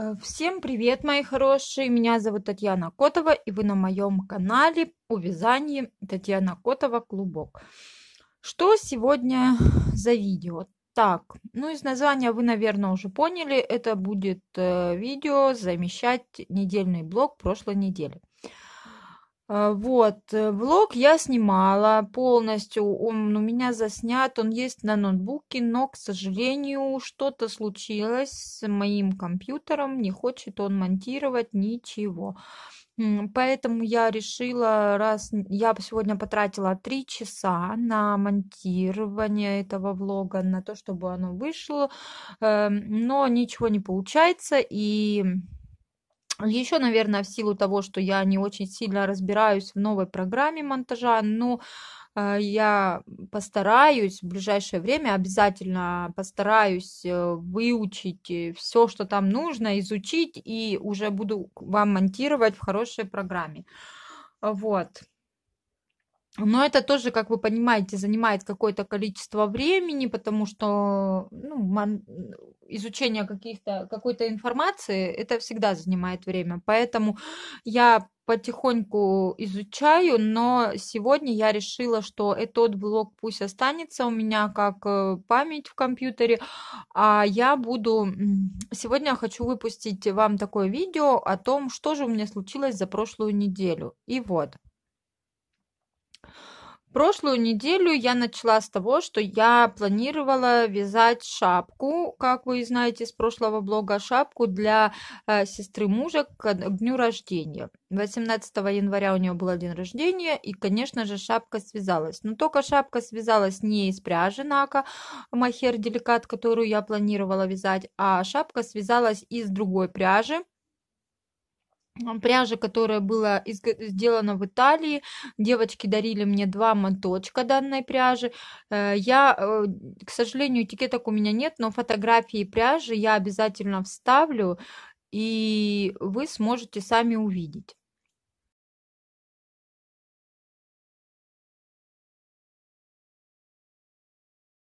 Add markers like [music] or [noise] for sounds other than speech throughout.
Э, всем привет, мои хорошие! Меня зовут Татьяна Котова, и вы на моем канале по вязанию Татьяна Котова Клубок. Что сегодня за видео? Так, ну из названия вы, наверное, уже поняли, это будет э, видео замещать недельный блог прошлой недели. А, вот, э, влог я снимала полностью, он у меня заснят, он есть на ноутбуке, но, к сожалению, что-то случилось с моим компьютером, не хочет он монтировать ничего. Поэтому я решила, раз я сегодня потратила 3 часа на монтирование этого влога, на то, чтобы оно вышло, эм, но ничего не получается, и еще, наверное, в силу того, что я не очень сильно разбираюсь в новой программе монтажа, но ну, а, я постараюсь в ближайшее время, обязательно постараюсь э, выучить э, все, что там нужно, изучить, и уже буду вам монтировать в хорошей программе. Вот. Но это тоже, как вы понимаете, занимает какое-то количество времени, потому что ну, изучение каких-то, какой-то информации, это всегда занимает время. Поэтому я потихоньку изучаю, но сегодня я решила, что этот блок пусть останется у меня как э, память в компьютере, а я буду... Сегодня я хочу выпустить вам такое видео о том, что же у меня случилось за прошлую неделю. И вот, Прошлую неделю я начала с того, что я планировала вязать шапку, как вы знаете из прошлого блога, шапку для э, сестры мужа к дню рождения. 18 января у нее был день рождения, и, конечно же, шапка связалась. Но только шапка связалась не из пряжи Нака, махер деликат, которую я планировала вязать, а шапка связалась из другой пряжи, пряжа, которая была сделана в Италии. Девочки дарили мне два моточка данной пряжи. Э, я, э, к сожалению, этикеток у меня нет, но фотографии пряжи я обязательно вставлю, и вы сможете сами увидеть.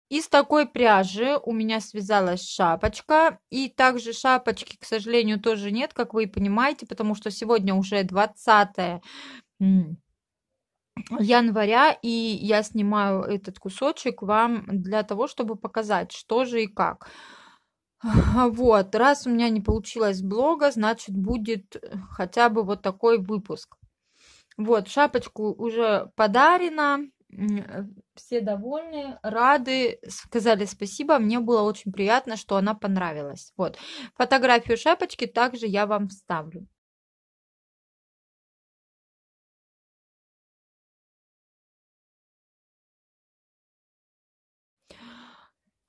Из такой пряжи у меня связалась шапочка. И также шапочки, к сожалению, тоже нет, как вы и понимаете, потому что сегодня уже 20 января, и я снимаю этот кусочек вам для того, чтобы показать, что же и как. [laughs] Вот, раз у меня не получилось блога, значит будет хотя бы вот такой выпуск. Вот, шапочку уже подарена, Э, все довольны, рады, сказали спасибо. Мне было очень приятно, что она понравилась. Вот. Фотографию шапочки также я вам вставлю.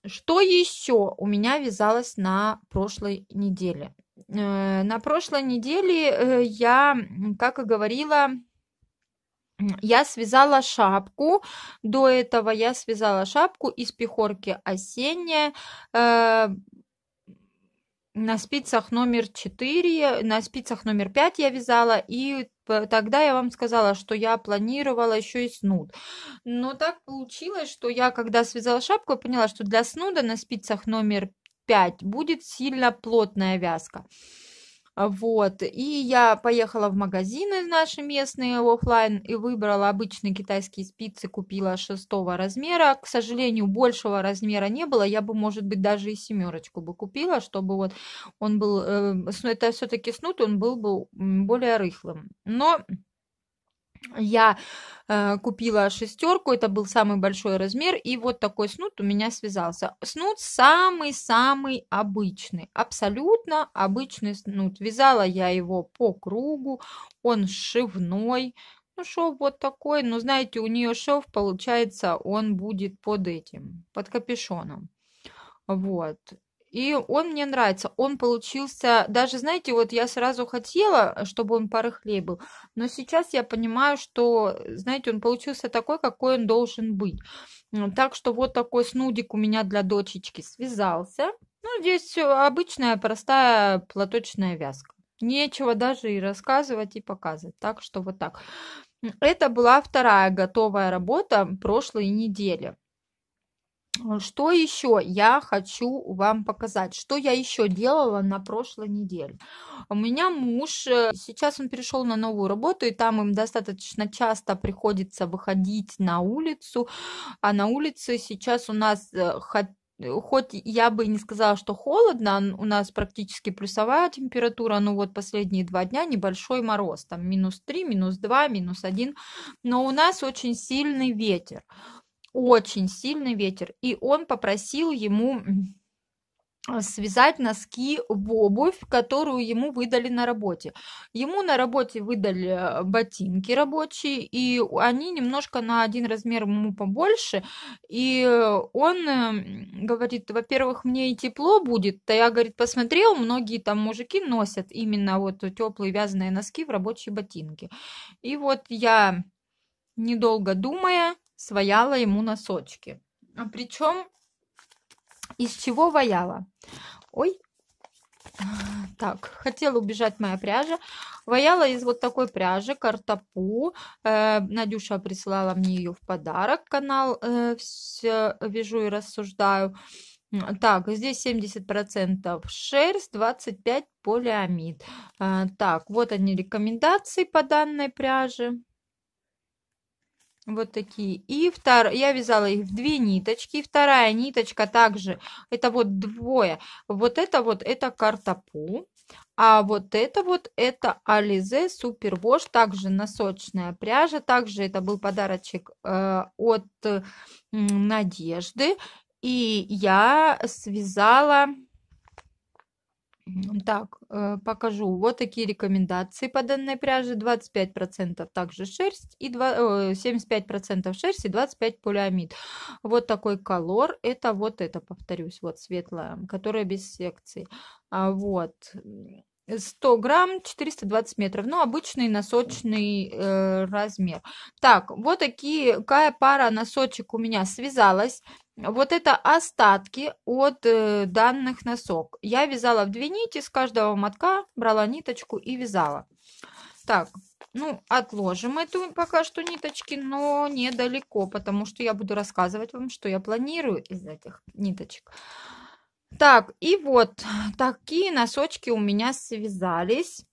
Что еще у меня вязалось на прошлой неделе? Э, на прошлой неделе э, я, как и говорила, я связала шапку, до этого я связала шапку из пехорки осенняя, э, на спицах номер 4, на спицах номер 5 я вязала, и тогда я вам сказала, что я планировала еще и снуд. Но так получилось, что я, когда связала шапку, поняла, что для снуда на спицах номер 5 будет сильно плотная вязка. А, вот. И я поехала в магазины наши местные офлайн и выбрала обычные китайские спицы, купила шестого размера. К сожалению, большего размера не было. Я бы, может быть, даже и семерочку бы купила, чтобы вот он был, э, это все-таки снут, он был бы более рыхлым. Но я э, купила шестерку, это был самый большой размер, и вот такой снуд у меня связался. Снуд самый-самый обычный, абсолютно обычный снуд. Вязала я его по кругу, он шивной, ну, шов вот такой, но знаете, у нее шов получается, он будет под этим, под капюшоном. Вот. И он мне нравится. Он получился, даже, знаете, вот я сразу хотела, э, чтобы он порыхлее был, но сейчас я понимаю, что, э, знаете, он получился такой, какой он должен быть. Так что вот такой снудик у меня для дочечки связался. Ну, здесь обычная простая платочная вязка. Нечего даже и рассказывать, и показывать. Так что вот так. Это была вторая готовая работа прошлой недели. Э, что еще я хочу вам показать? Что я еще делала на прошлой неделе? У меня муж, э, сейчас он перешел на новую работу, и там им достаточно часто приходится выходить на улицу. А на улице сейчас у нас э, хоть я бы не сказала, что холодно, у нас практически плюсовая температура, Но ну вот последние два дня небольшой мороз, там минус 3, минус 2, минус 1, но у нас очень сильный ветер очень сильный ветер, и он попросил ему а, связать носки в обувь, которую ему выдали на работе. Ему на работе выдали а, ботинки рабочие, и они немножко на один размер ему побольше, и э, он эм, говорит, во-первых, мне и тепло будет, то а я, говорит, посмотрел, многие там мужики носят именно вот теплые вязаные носки в рабочие ботинки. И вот я недолго думая, свояла ему носочки. А причем из чего ваяла? Ой, так, хотела убежать моя пряжа. Ваяла из вот такой пряжи, картопу. Э, Надюша прислала мне ее в подарок. Канал э, все вяжу и рассуждаю. Так, здесь 70% шерсть, 25% полиамид. Э, так, вот они рекомендации по данной пряже. Вот такие. И втор... я вязала их в две ниточки. Вторая ниточка также, это вот двое. Вот это вот, это картопу. А вот это вот, это Ализе Супервош, также носочная пряжа. Также это был подарочек э, от э, Надежды. И я связала так, э, покажу. Вот такие рекомендации по данной пряже. 25% также шерсть, и 2, 75% э, шерсть и 25% полиамид. Вот такой колор. Это вот это, повторюсь, вот светлая, которая без секции. А вот. 100 грамм, 420 метров. Ну, обычный носочный э, размер. Так, вот такие, какая пара носочек у меня связалась. Вот это остатки от э, данных носок. Я вязала в две нити, с каждого мотка брала ниточку и вязала. Так, ну, отложим эту пока что ниточки, но недалеко, потому что я буду рассказывать вам, что я планирую из этих ниточек. Так, и вот такие носочки у меня связались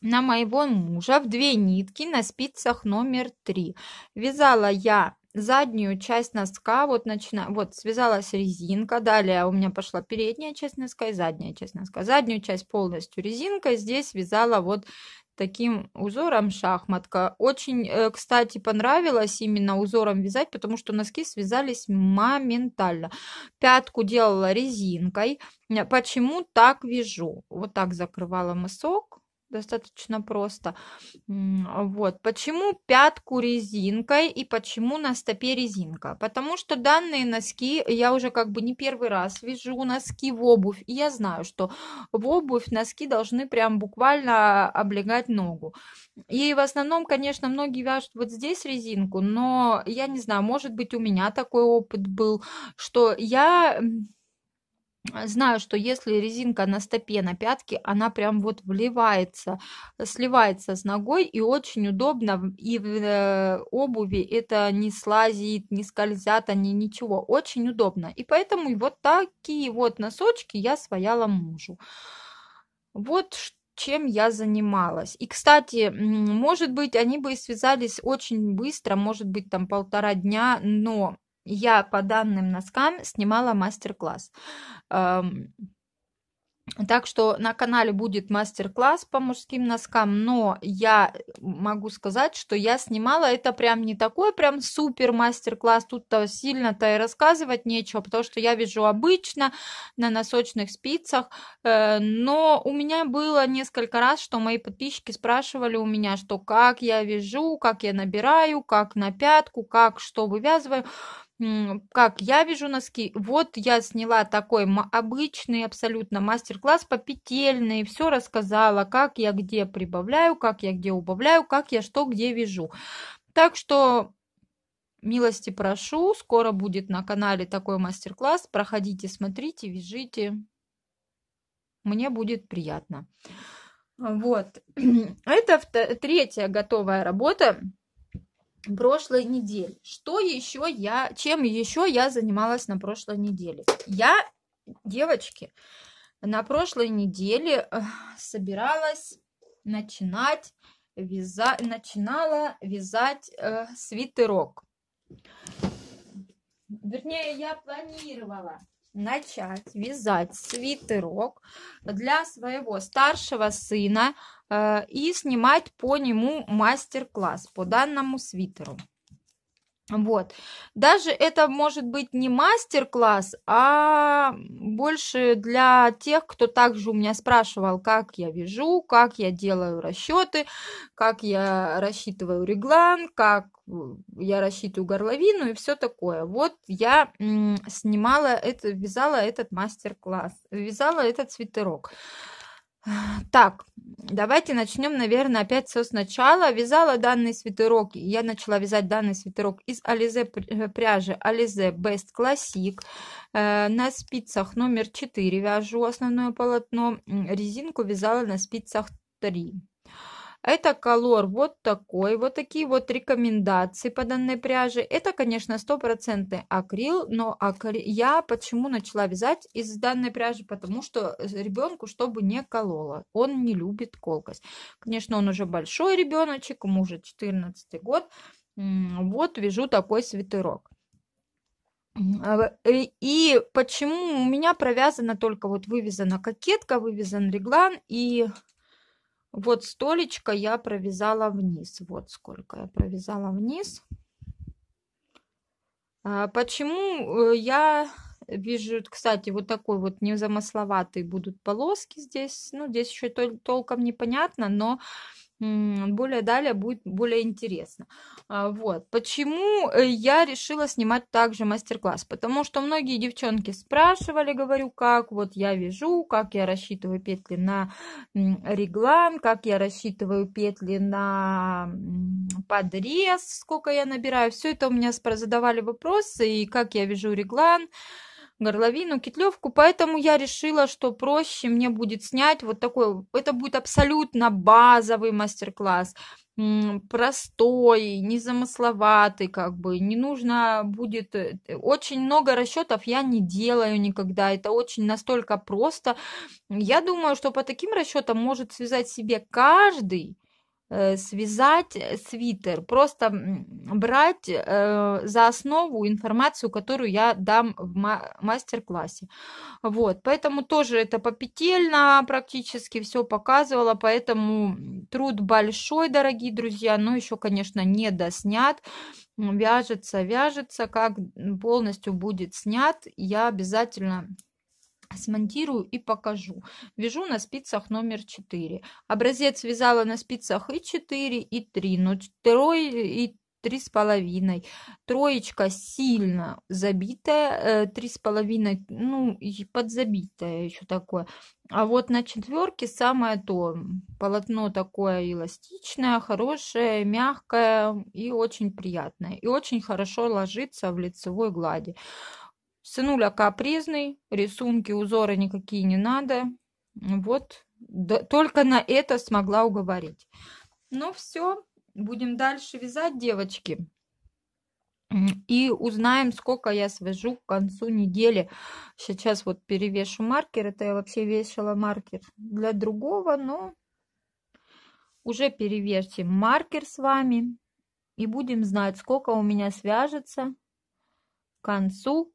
на моего мужа в две нитки на спицах номер три. Вязала я заднюю часть носка, вот начина, вот связалась резинка, далее у меня пошла передняя часть носка и задняя часть носка. Заднюю часть полностью резинкой, здесь вязала вот таким узором шахматка. Очень, э, кстати, понравилось именно узором вязать, потому что носки связались моментально. Пятку делала резинкой. Почему так вяжу? Вот так закрывала мысок достаточно просто. А вот. Почему пятку резинкой и почему на стопе резинка? Потому что данные носки я уже как бы не первый раз вижу носки в обувь. И я знаю, что в обувь носки должны прям буквально облегать ногу. И в основном, конечно, многие вяжут вот здесь резинку, но я не знаю, может быть у меня такой опыт был, что я Э, знаю, что если резинка на стопе, на пятке, она прям вот вливается, э, сливается с ногой и очень удобно. И в э, обуви это не слазит, не скользят они, ничего. Очень удобно. И поэтому вот такие вот носочки я свояла мужу. Вот что чем я занималась. И, кстати, может быть, они бы связались очень быстро, может быть, там полтора дня, но я по данным носкам снимала мастер-класс. Так что на канале будет мастер-класс по мужским носкам, но я могу сказать, что я снимала это прям не такой прям супер мастер-класс, тут-то сильно-то и рассказывать нечего, потому что я вижу обычно на носочных спицах, э, но у меня было несколько раз, что мои подписчики спрашивали у меня, что как я вяжу, как я набираю, как на пятку, как что вывязываю, как я вижу носки. Вот я сняла такой обычный абсолютно мастер-класс по петельной, все рассказала, как я где прибавляю, как я где убавляю, как я что где вяжу. Так что милости прошу, скоро будет на канале такой мастер-класс, проходите, смотрите, вяжите, мне будет приятно. Вот, [clears throat] это третья готовая работа прошлой недели. Что еще я, чем еще я занималась на прошлой неделе? Я, девочки, на прошлой неделе э, собиралась начинать вязать, начинала вязать э, свитерок. Вернее, я планировала начать вязать свитерок для своего старшего сына э, и снимать по нему мастер-класс по данному свитеру. Вот. Даже это может быть не мастер-класс, а больше для тех, кто также у меня спрашивал, как я вяжу, как я делаю расчеты, как я рассчитываю реглан, как э, я рассчитываю горловину и все такое. Вот я снимала это, вязала этот мастер-класс, вязала этот свитерок. Так, давайте начнем, наверное, опять все сначала. Вязала данный свитерок, я начала вязать данный свитерок из Ализе э, пряжи Ализе Best Classic. Э, на спицах номер 4 вяжу основное полотно, резинку вязала на спицах 3. Это колор вот такой, вот такие вот рекомендации по данной пряже. Это, конечно, стопроцентный акрил, но акри... я почему начала вязать из данной пряжи? Потому что э, ребенку, чтобы не кололо, он не любит колкость. Конечно, он уже большой ребеночек, ему уже 14 год. Вот вяжу такой свитерок. Э, э, и почему у меня провязана только вот вывязана кокетка, вывязан реглан и вот столечко я провязала вниз. Вот сколько я провязала вниз. А, почему э, я вижу, кстати, вот такой вот незамысловатый будут полоски здесь. Ну, здесь еще толком непонятно, но более далее будет более интересно. А, вот. Почему э, я решила снимать также мастер-класс? Потому что многие девчонки спрашивали, говорю, как вот я вяжу, как я рассчитываю петли на реглан, как я рассчитываю петли на подрез, сколько я набираю. Все это у меня задавали вопросы, и как я вяжу реглан горловину, китлевку, поэтому я решила, что проще мне будет снять вот такой, это будет абсолютно базовый мастер-класс, простой, незамысловатый, как бы, не нужно будет, э, очень много расчетов я не делаю никогда, это очень настолько просто, я думаю, что по таким расчетам может связать себе каждый, Э, связать э, свитер, просто брать э, за основу информацию, которую я дам в мастер-классе. Вот, поэтому тоже это попетельно практически все показывала, поэтому труд большой, дорогие друзья, но еще, конечно, не доснят. Вяжется, вяжется, как полностью будет снят, я обязательно смонтирую и покажу. Вяжу на спицах номер 4. Образец вязала на спицах и 4, и 3, но 2 и три с половиной. Троечка сильно забитая, э, три с половиной, ну, и подзабитая еще такое. А вот на четверке самое то. Полотно такое эластичное, хорошее, мягкое и очень приятное. И очень хорошо ложится в лицевой глади. Сынуля капризный, рисунки, узоры никакие не надо. Вот, да, только на это смогла уговорить. Ну все, будем дальше вязать, девочки. И узнаем, сколько я свяжу к концу недели. Сейчас вот перевешу маркер. Это я вообще вешала маркер для другого, но уже перевесим маркер с вами. И будем знать, сколько у меня свяжется к концу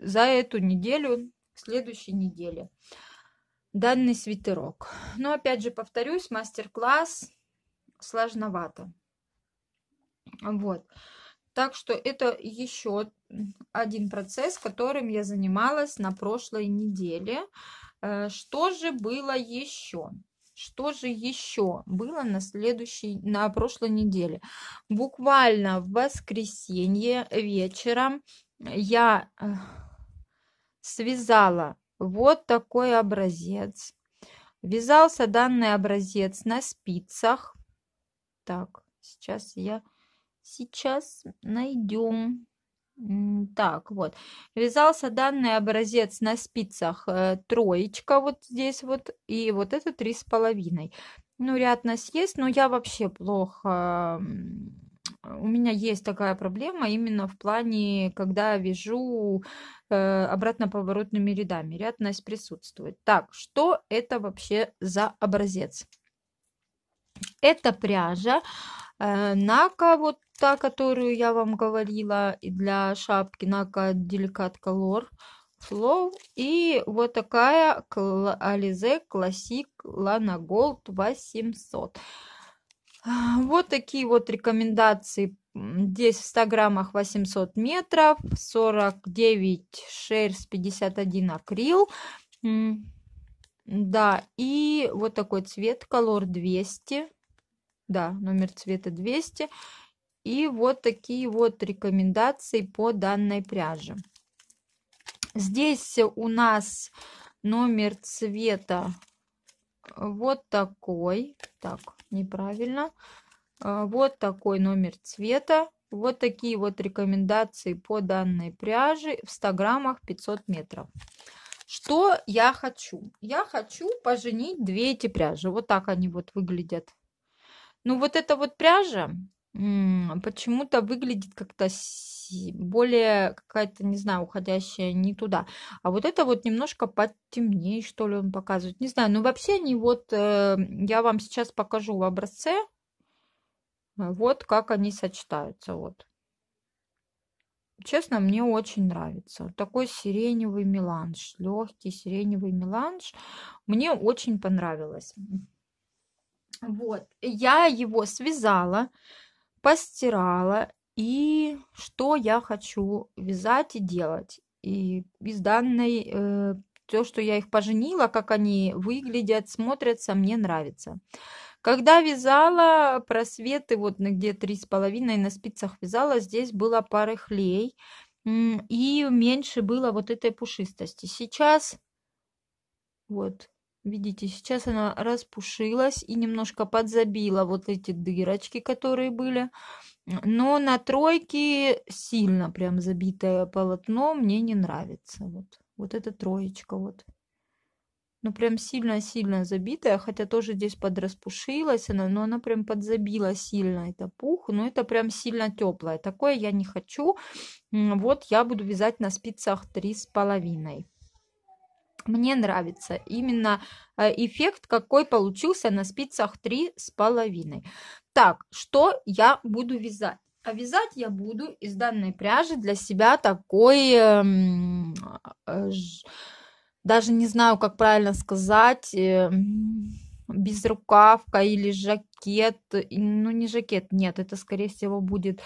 за эту неделю, следующей неделе данный свитерок. Но опять же повторюсь, мастер-класс сложновато. Вот. Так что это еще один процесс, которым я занималась на прошлой неделе. Э, что же было еще? Что же еще было на следующей, на прошлой неделе? Буквально в воскресенье вечером я э, связала вот такой образец. Вязался данный образец на спицах. Так, сейчас я... Сейчас найдем. Так, вот. Вязался данный образец на спицах э, троечка вот здесь вот. И вот это три с половиной. Ну, ряд нас есть, но я вообще плохо Э, у меня есть такая проблема именно в плане, когда вяжу э, обратно-поворотными рядами. Рядность присутствует. Так, что это вообще за образец? Это пряжа э, нака, вот та, которую я вам говорила, для шапки нака деликат колор. Flow и вот такая Alize Classic Lana Gold 800. А, вот такие вот рекомендации. Здесь в 100 граммах 800 метров, 49 шерсть, 51 акрил. Да, и вот такой цвет, колор 200. Да, номер цвета 200. И вот такие вот рекомендации по данной пряже. Здесь у нас номер цвета Э, вот такой, так, неправильно, э, вот такой номер цвета, вот такие вот рекомендации по данной пряже в 100 граммах 500 метров. Что я хочу? Я хочу поженить две эти пряжи. Вот так они вот выглядят. Ну вот эта вот пряжа, Почему-то выглядит как-то более какая-то, не знаю, уходящая не туда. А вот это вот немножко потемнее, что ли, он показывает. Не знаю, ну вообще они вот, э, я вам сейчас покажу в образце, э, вот как они сочетаются, вот. Честно, мне очень нравится. Вот Такой сиреневый меланж, легкий сиреневый меланж. Мне очень понравилось. Вот, я его связала постирала, и что я хочу вязать и делать. И из данной, э, то, что я их поженила, как они выглядят, смотрятся, мне нравится. Когда вязала просветы, вот где три с половиной на спицах вязала, здесь было пары хлей, и меньше было вот этой пушистости. Сейчас вот Видите, сейчас она распушилась и немножко подзабила вот эти дырочки, которые были. Но на тройке сильно прям забитое полотно мне не нравится. Вот, вот эта троечка вот. Ну, прям сильно-сильно забитая, хотя тоже здесь подраспушилась она, но она прям подзабила сильно это пух, но это прям сильно теплое. Такое я не хочу. Вот я буду вязать на спицах 3,5. Мне нравится именно э, эффект, какой получился на спицах 3 с половиной. Так, что я буду вязать? А вязать я буду из данной пряжи для себя такой, эм, э, даже не знаю, как правильно сказать, эм, безрукавка или жакет. Ну, не жакет, нет, это, скорее всего, будет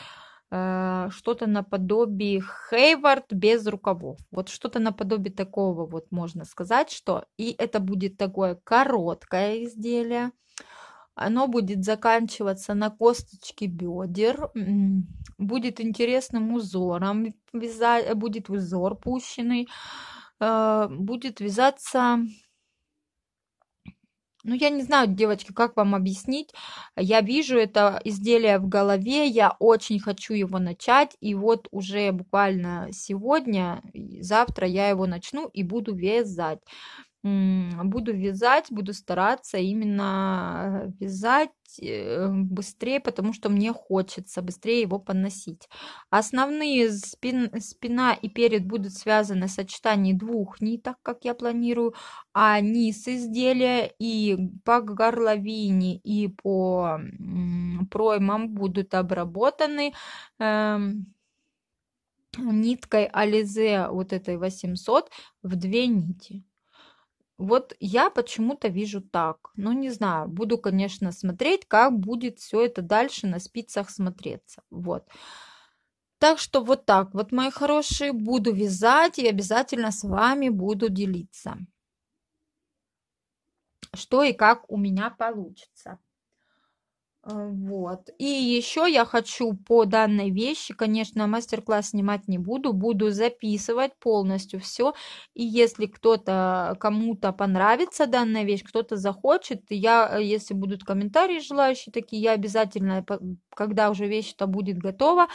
Э, что-то наподобие Хейвард без рукавов. Вот что-то наподобие такого вот можно сказать, что и это будет такое короткое изделие. Оно будет заканчиваться на косточке бедер, будет интересным узором, вязать, будет узор пущенный, э, будет вязаться ну, я не знаю, девочки, как вам объяснить. Я вижу это изделие в голове, я очень хочу его начать. И вот уже буквально сегодня, завтра я его начну и буду вязать буду вязать, буду стараться именно вязать э, быстрее, потому что мне хочется быстрее его поносить. Основные спин, спина и перед будут связаны в сочетании двух ниток, как я планирую, а низ изделия и по горловине и по проймам будут обработаны эм, ниткой Ализе вот этой 800 в две нити. Вот я почему-то вижу так. Ну, не знаю, буду, конечно, смотреть, как будет все это дальше на спицах смотреться. Вот. Так что вот так. Вот, мои хорошие, буду вязать и обязательно с вами буду делиться. Что и как у меня получится. А, вот. И еще я хочу по данной вещи, конечно, мастер-класс снимать не буду, буду записывать полностью все. И если кто-то, кому-то понравится данная вещь, кто-то захочет, я, э, если будут комментарии желающие такие, я обязательно, когда уже вещь-то будет готова,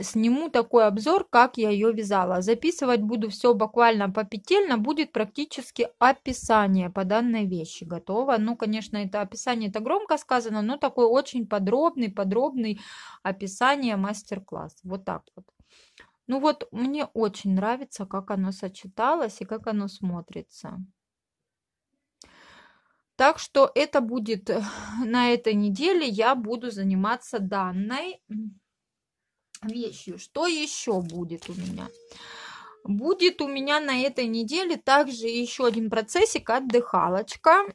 сниму такой обзор, как я ее вязала. Записывать буду все буквально по петельно будет практически описание по данной вещи. Готово? Ну, конечно, это описание, это громко сказано, но такой очень подробный, подробный описание мастер-класс. Вот так вот. Ну вот, мне очень нравится, как оно сочеталось и как оно смотрится. Так что это будет э, на этой неделе я буду заниматься данной вещью. Что еще будет у меня? Будет у меня на этой неделе также еще один процессик отдыхалочка.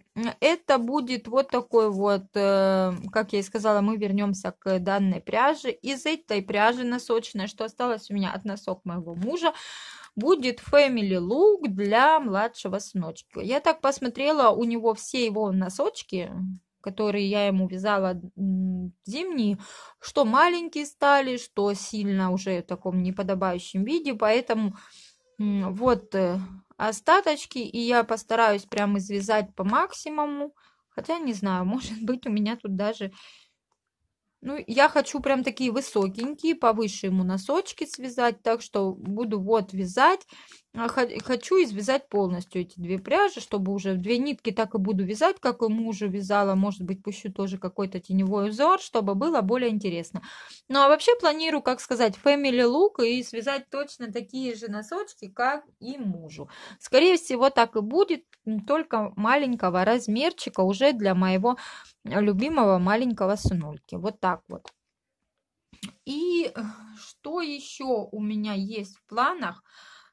Это будет вот такой вот, э, как я и сказала, мы вернемся к данной пряже. Из этой пряжи носочной, что осталось у меня от носок моего мужа, будет Family Look для младшего сыночка. Я так посмотрела, у него все его носочки, которые я ему вязала зимние, что маленькие стали, что сильно уже в таком неподобающем виде, поэтому вот э, остаточки, и я постараюсь прям извязать по максимуму, хотя не знаю, [laughs] может быть у меня тут даже... Ну, я хочу прям такие высокенькие, повыше ему носочки связать, так что буду вот вязать а хочу извязать полностью эти две пряжи, чтобы уже две нитки так и буду вязать, как и мужу вязала. Может быть, пущу тоже какой-то теневой узор, чтобы было более интересно. Ну, а вообще планирую, как сказать, family look и связать точно такие же носочки, как и мужу. Скорее всего, так и будет, только маленького размерчика уже для моего любимого маленького сынульки. Вот так вот. И что еще у меня есть в планах?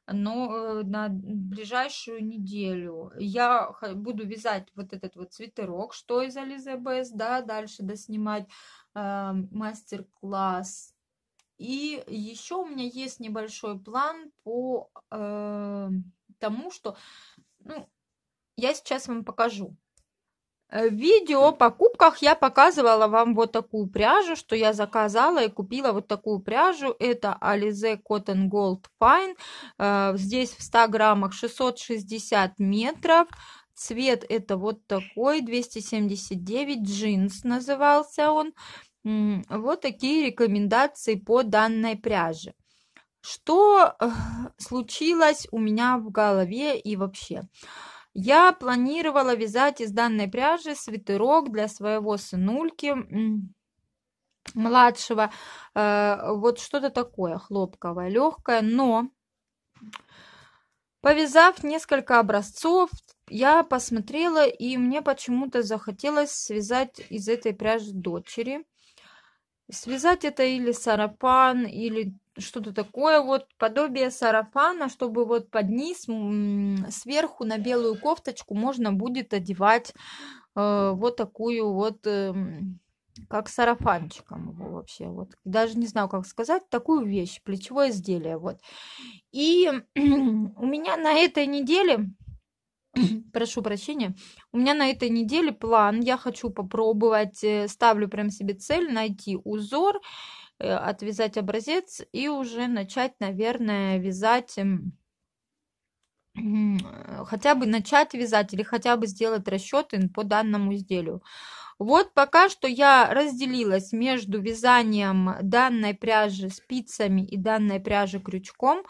но э, на ближайшую неделю я буду вязать вот этот вот свитерок, что из Ализе Бес, да, дальше доснимать э, мастер-класс. И еще у меня есть небольшой план по э, тому, что, ну, я сейчас вам покажу. Э, видео о покупках я показывала вам вот такую пряжу, что я заказала и купила вот такую пряжу. Это Alize Cotton Gold Fine. Э, здесь в 100 граммах 660 метров. Цвет это вот такой, 279 джинс назывался он. Вот такие рекомендации по данной пряже. Что э, случилось у меня в голове и вообще? Я планировала вязать из данной пряжи свитерок для своего сынульки младшего. Э, вот что-то такое хлопковое, легкое, но повязав несколько образцов, я посмотрела, и мне почему-то захотелось связать из этой пряжи дочери. Связать это или сарапан, или что-то такое вот подобие сарафана, чтобы вот под низ, сверху на белую кофточку можно будет одевать э, вот такую вот, э, как сарафанчиком его вообще, вот, даже не знаю, как сказать, такую вещь, плечевое изделие, вот. И [clears throat] у меня на этой неделе [clears throat] прошу прощения, у меня на этой неделе план, я хочу попробовать, э, ставлю прям себе цель найти узор Э, отвязать образец и уже начать, наверное, вязать эм, э, хотя бы начать вязать или хотя бы сделать расчеты по данному изделию. Вот пока что я разделилась между вязанием данной пряжи спицами и данной пряжи крючком.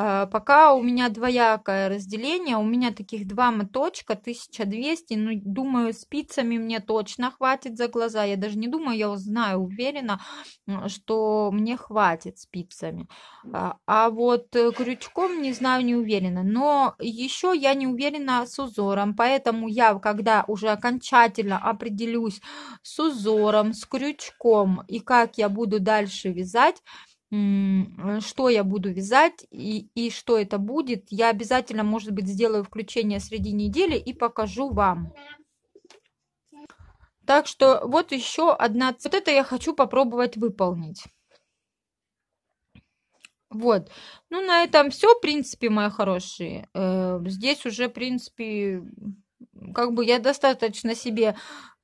А, пока у меня двоякое разделение, у меня таких два моточка, 1200, ну, думаю, спицами мне точно хватит за глаза, я даже не думаю, я знаю, уверена, что мне хватит спицами. А, а вот э, крючком не знаю, не уверена, но еще я не уверена с узором, поэтому я, когда уже окончательно определюсь с узором, с крючком и как я буду дальше вязать, Э, что я буду вязать и, и что это будет. Я обязательно, может быть, сделаю включение среди недели и покажу вам. Так что вот еще одна... Вот это я хочу попробовать выполнить. Вот. Ну, на этом все, в принципе, мои хорошие. Э, здесь уже, в принципе, как бы я достаточно себе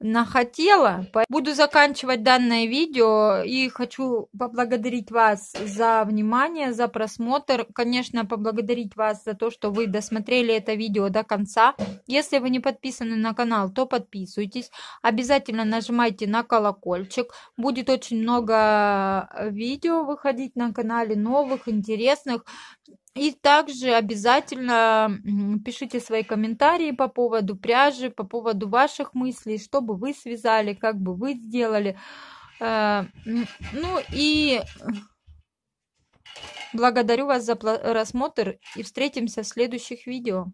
нахотела. Буду заканчивать данное видео и хочу поблагодарить вас за внимание, за просмотр. Конечно, поблагодарить вас за то, что вы досмотрели это видео до конца. Если вы не подписаны на канал, то подписывайтесь. Обязательно нажимайте на колокольчик. Будет очень много э, видео выходить на канале, новых, интересных. И также обязательно пишите свои комментарии по поводу пряжи, по поводу ваших мыслей, что бы вы связали, как бы вы сделали. Э, ну и благодарю вас за э, просмотр и встретимся в следующих видео.